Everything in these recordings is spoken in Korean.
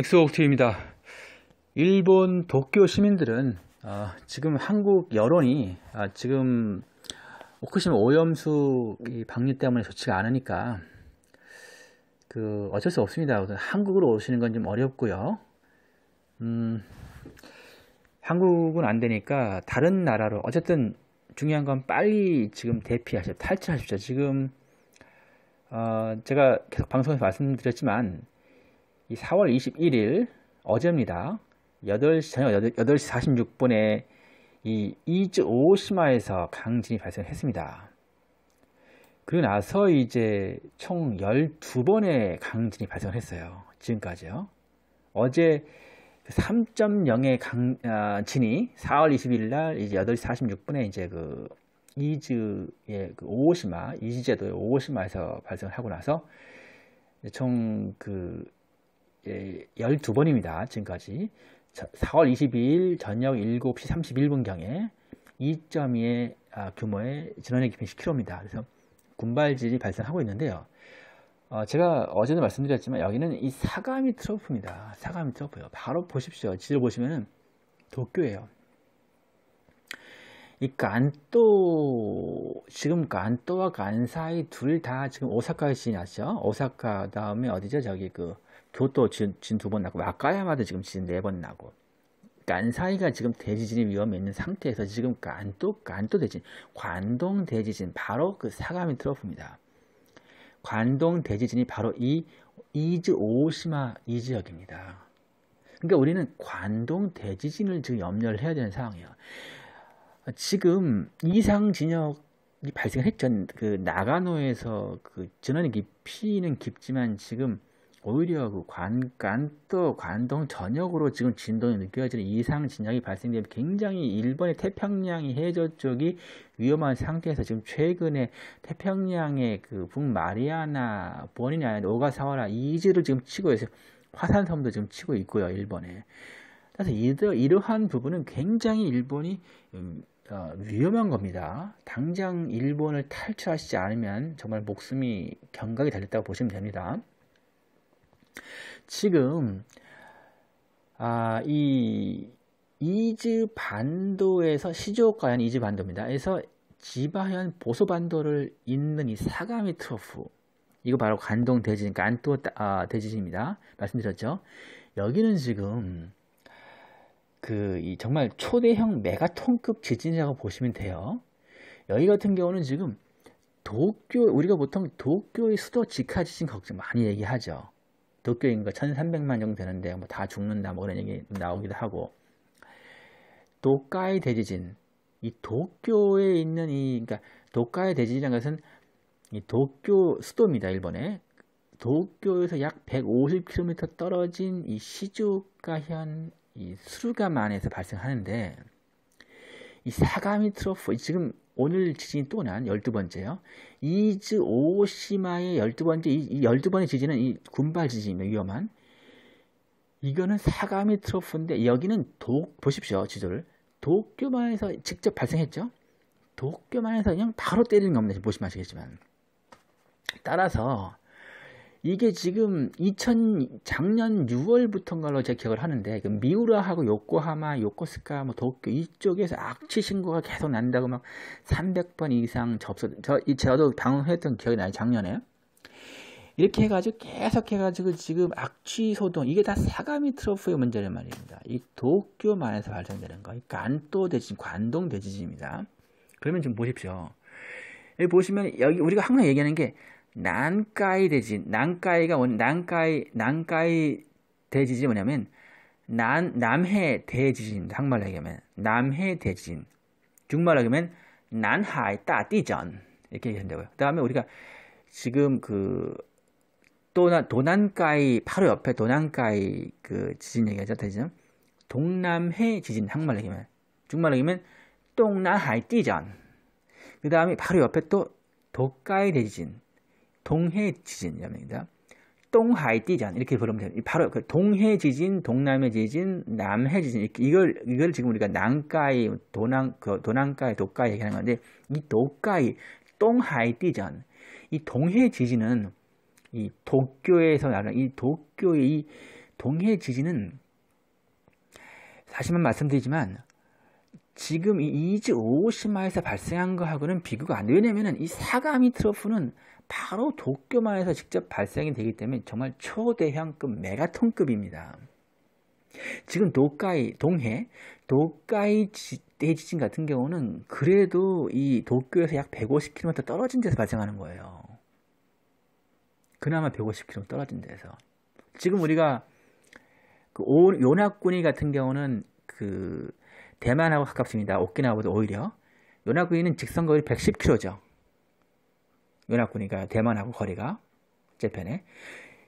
엑스옥트입니다. 일본 도쿄 시민들은 아, 지금 한국 여론이 아, 지금 오크시마 오염수 방류 때문에 좋지가 않으니까 그 어쩔 수 없습니다. 한국으로 오시는 건 좀 어렵고요. 음, 한국은 안 되니까 다른 나라로 어쨌든 중요한 건 빨리 지금 대피하십시오. 탈출하십시오. 지금 어, 제가 계속 방송에서 말씀드렸지만 이 4월 21일 어제입니다. 8시 저녁 8시 46분에 이 이즈 오시마에서 강진이 발생했습니다. 그리고 나서 이제 총 12번의 강진이 발생했어요. 지금까지요. 어제 3.0의 그 강, 아, 진이 4월 20일 날 이제 8시 46분에 이제 그 이즈의 그 오오시마, 이즈제도의 오오시마에서 발생을 하고 나서 총그 12번입니다. 예, 지금까지 4월 22일 저녁 7시 31분경에 2.2의 규모의 진원의 깊이 10km입니다. 그래서 군발질이 발생하고 있는데요. 어, 제가 어제도 말씀드렸지만 여기는 이 사가미 트로프입니다. 사가미 트로프요. 바로 보십시오. 지를 보시면 도쿄예요. 이 간또 지금 간또와 간사이 둘 다 지금 오사카에 지나죠. 오사카 다음에 어디죠? 저기 그 교토 진두번 나고 와카야마도 지금 진네번 나고 간사이가 그러니까 지금 대지진의 위험이 있는 상태에서 지금 간도 간도 대진 관동 대지진 바로 그 사가미 트러프입니다. 관동 대지진이 바로 이 이즈 오시마 이 지역입니다. 그러니까 우리는 관동 대지진을 지금 염려를 해야 되는 상황이에요. 지금 이상 진역이 발생했죠. 그 나가노에서 그 전원이 피는 깊지만 지금 오히려 그 관, 간또 관동 전역으로 지금 진동이 느껴지는 이상 진역이 발생되면 굉장히 일본의 태평양이 해저 쪽이 위험한 상태에서 지금 최근에 태평양의 그 북마리아나 본이나 인 오가사와라 이지를 지금 치고 있어요. 화산섬도 지금 치고 있고요, 일본에. 그래서 이러, 이러한 부분은 굉장히 일본이 음, 어, 위험한 겁니다. 당장 일본을 탈출하시지 않으면 정말 목숨이 경각이 달렸다고 보시면 됩니다. 지금 아, 이 이즈 반도에서 시즈오카현 이즈 반도입니다. 에서 지바현 보소 반도를 잇는 이 사가미 트로프 이거 바로 관동 대지진 간토 아, 대지진입니다. 말씀드렸죠. 여기는 지금 그 정말 초대형 메가톤급 지진이라고 보시면 돼요. 여기 같은 경우는 지금 도쿄 우리가 보통 도쿄의 수도 직하 지진 걱정 많이 얘기하죠. 도쿄인구가 1300만 정도 되는데 뭐 다 죽는다 뭐 그런 얘기 나오기도 하고 도카이 대지진 이 도쿄에 있는 이 그러니까 도카이 대지진이라는 것은 이 도쿄 수도입니다 일본에 도쿄에서 약 150km 떨어진 이시즈가현이 수르가만에서 발생하는데 이 사가미 트로프 지금 오늘 지진 이또 난 열두 번째요. 이즈 오시마의 열두 번째 이 열두 번의 지진은 이 군발 지진입니다. 위험한. 이거는 사가미 트로프인데 여기는 도 보십시오 지도를 도쿄만에서 직접 발생했죠. 도쿄만에서 그냥 바로 때리는 겁니다. 보시면 아시겠지만 따라서 이게 지금 2000 작년 6월부터인가로 제 기억을 하는데 그 미우라하고 요코하마, 요코스카, 뭐 도쿄 이쪽에서 악취 신고가 계속 난다고 막 300번 이상 접수 저 저도 방문했던 기억이 나요 작년에 이렇게 해가지고 계속 해가지고 지금 악취 소동 이게 다 사가미 트로프의 문제란 말입니다. 이 도쿄만에서 발생되는 거, 간도 대지 관동 대지진입니다. 그러면 지금 보십시오. 여기 보시면 여기 우리가 항상 얘기하는 게 난까이 돼지 난까이가 난까이 난까이 돼지지 뭐냐면 난 남해 대지진 한말로 얘기하면 남해 대지진 중말로 하면 난하이 따띠전 이렇게 얘기한다고요. 그다음에 우리가 지금 그 도나 도난가이 바로 옆에 도난가이 그 지진 얘기하죠 대지진 동남해 지진 한말로 얘기하면 중말로 얘기하면 똥난하이 띠전 그다음에 바로 옆에 또 도가이 대지진 동해 지진이랍니다. 똥하이띠잔 이렇게 부르면 됩니다. 바로 그 동해 지진, 동남해 지진, 남해 지진 이걸 이걸 지금 우리가 난가이, 도난 그 도난가이, 도가이 얘기하는 건데 이 도가이, 똥하이띠잔 이 동해 지진은 이 도쿄에서 나는 이 도쿄의 이 동해 지진은 사실만 말씀드리지만 지금 이 이즈 오오시마에서 발생한 거하고는 비교가 안 돼요. 왜냐면은 이 사가미 트러프는 바로 도쿄마에서 직접 발생이 되기 때문에 정말 초대형급 메가톤급입니다. 지금 도카이 동해 도카이 대지진 같은 경우는 그래도 이 도쿄에서 약 150km 떨어진 데서 발생하는 거예요. 그나마 150km 떨어진 데서. 지금 우리가 그 요나꾸니 같은 경우는 그 대만하고 가깝습니다. 오키나와보다 오히려. 요나구이는 직선 거리 110km죠. 요나구니까 대만하고 거리가 제편에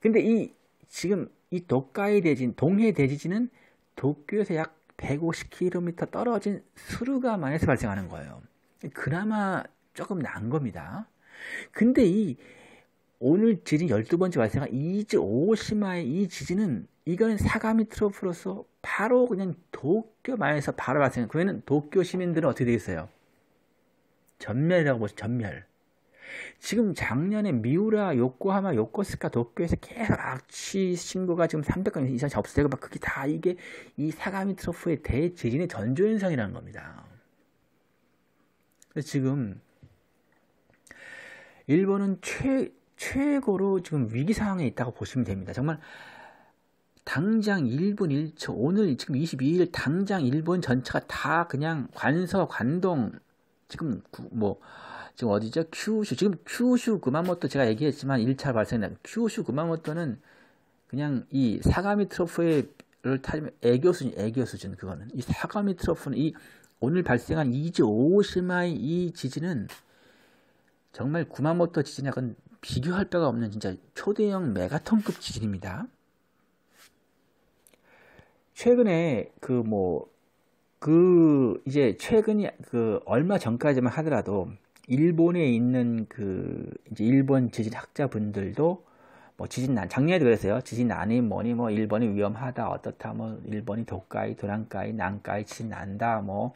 근데 이 지금 이 도카이 대진, 동해 대지진은 도쿄에서 약 150km 떨어진 수르가만에서 발생하는 거예요. 그나마 조금 난 겁니다. 근데 이 오늘 지진 12번째 발생한 이즈 오오시마의 이 지진은 이거는 사가미 트로프로서 바로 그냥 도쿄만에서 바로 발생. 그러면 도쿄 시민들은 어떻게 되겠어요? 전멸이라고 보시죠. 전멸. 지금 작년에 미우라, 요코하마, 요코스카, 도쿄에서 계속 악취 신고가 지금 300건 이상 접수되고 막 그게 다 이게 이 사가미 트로프의 대지진의 전조현상이라는 겁니다. 그래서 지금 일본은 최, 최고로 지금 위기 상황에 있다고 보시면 됩니다. 정말 당장 일본 1초 오늘 지금 22일 당장 일본 전체가다 그냥 관서 관동 지금 뭐 지금 어디죠? 큐슈 지금 큐슈 구마모토 제가 얘기했지만 1차 발생된 큐슈 구마모토는 그냥 이 사가미 트로프를 타면 애교 수준 애교 수준 그거는 이 사가미 트로프는 이 오늘 발생한 이즈 오오시마의 이 지진은 정말 구마모토 지진하고는 비교할 바가 없는 진짜 초대형 메가톤급 지진입니다. 최근에 그 뭐, 그 이제 최근이 그 얼마 전까지만 하더라도 일본에 있는 그 이제 일본 지진 학자분들도 뭐 지진 난 작년에도 그랬어요. 지진 난이 뭐니 뭐 일본이 위험하다 어떻다 뭐 일본이 독가이 도난가이 난가이 지진 난다 뭐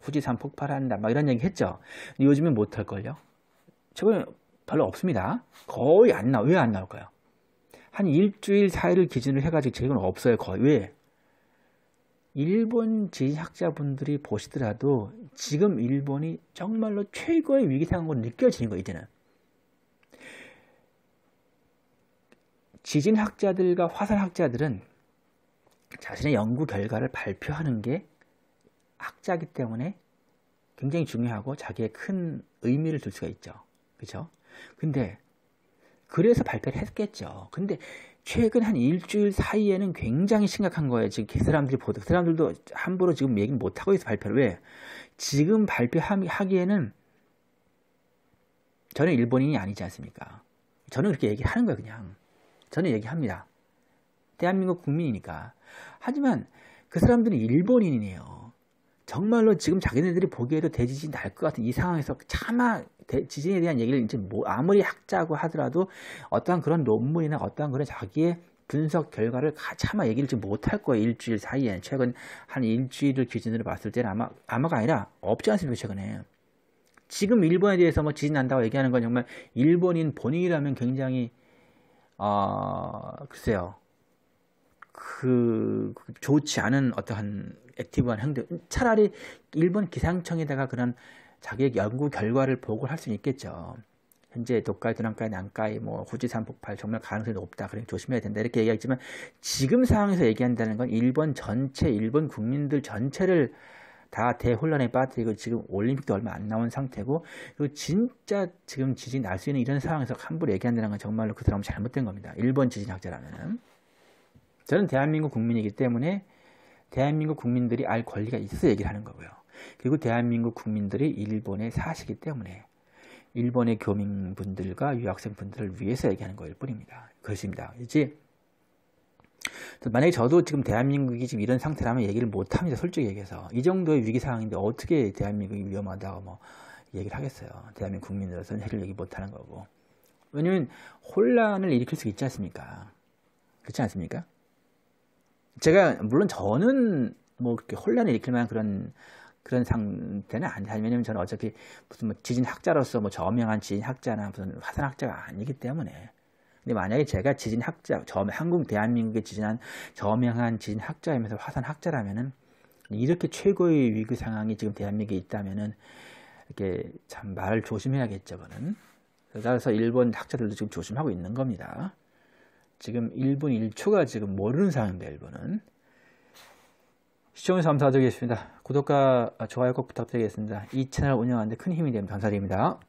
후지산 폭발한다 막 이런 얘기 했죠. 요즘엔 못할 걸요. 최근에 별로 없습니다. 거의 안 나와. 왜 안 나올까요? 한 일주일 사이를 기준으로 해가지고 지금 없어요. 거의 왜? 일본 지리학자분들이 보시더라도 지금 일본이 정말로 최고의 위기 상황으로 느껴지는 거 이제는. 지진학자들과 화산학자들은 자신의 연구 결과를 발표하는 게 학자기 이 때문에 굉장히 중요하고 자기의 큰 의미를 둘 수가 있죠. 그죠? 근데 그래서 발표를 했겠죠. 근데 최근 한 일주일 사이에는 굉장히 심각한 거예요. 지금 사람들이 보다 사람들도 함부로 지금 얘기못 하고 있어 발표를 왜 지금 발표하기에는 저는 일본인이 아니지 않습니까? 저는 그렇게 얘기하는 거예요, 그냥. 저는 얘기합니다. 대한민국 국민이니까. 하지만 그 사람들은 일본인이에요. 정말로 지금 자기네들이 보기에도 대지진 날 것 같은 이 상황에서 차마 대, 지진에 대한 얘기를 이제 뭐 아무리 학자고 하더라도 어떠한 그런 논문이나 어떠한 그런 자기의 분석 결과를 차마 얘기를 지 못할 거예요. 일주일 사이에. 최근 한 일주일을 기준으로 봤을 때는 아마, 아마가 아니라 없지 않습니까, 최근에. 지금 일본에 대해서 뭐 지진 난다고 얘기하는 건 정말 일본인 본인이라면 굉장히, 어, 글쎄요. 그, 그 좋지 않은 어떠한 액티브한 행동 차라리 일본 기상청에다가 그런 자기 연구 결과를 보고할 수는 있겠죠. 현재 독가이, 도난가이, 난가이, 뭐 후지산 폭발 정말 가능성이 높다. 그러니 조심해야 된다. 이렇게 얘기했지만 지금 상황에서 얘기한다는 건 일본 전체, 일본 국민들 전체를 다 대혼란에 빠뜨리고 지금 올림픽도 얼마 안 나온 상태고 그리고 진짜 지금 지진 날수 있는 이런 상황에서 함부로 얘기한다는 건 정말로 그 사람은 잘못된 겁니다. 일본 지진학자라면은. 저는 대한민국 국민이기 때문에 대한민국 국민들이 알 권리가 있어 얘기를 하는 거고요. 그리고 대한민국 국민들이 일본에 사시기 때문에 일본의 교민분들과 유학생분들을 위해서 얘기하는 거일 뿐입니다. 그렇습니다 이제 만약에 저도 지금 대한민국이 지금 이런 상태라면 얘기를 못합니다. 솔직히 얘기해서. 이 정도의 위기 상황인데 어떻게 대한민국이 위험하다고 뭐 얘기를 하겠어요. 대한민국 국민으로서는 해를 얘기 못하는 거고. 왜냐면 혼란을 일으킬 수 있지 않습니까? 그렇지 않습니까? 제가 물론 저는 뭐 그렇게 혼란을 일으킬 만한 그런 그런 상태는 아니에요. 왜냐면 저는 어차피 무슨 뭐 지진학자로서 뭐 저명한 지진학자나 무슨 화산학자가 아니기 때문에. 근데 만약에 제가 지진학자, 저, 한국 대한민국에 지진한 저명한 지진학자이면서 화산학자라면은 이렇게 최고의 위기 상황이 지금 대한민국에 있다면은 이렇게 참 말을 조심해야겠죠, 저는. 그래서 일본 학자들도 지금 조심하고 있는 겁니다. 지금 1분 1초가 지금 모르는 상황입니다. 일본은 시청해주셔서 감사드리겠습니다. 구독과 좋아요 꼭 부탁드리겠습니다. 이 채널 운영하는데 큰 힘이 되면 감사드립니다.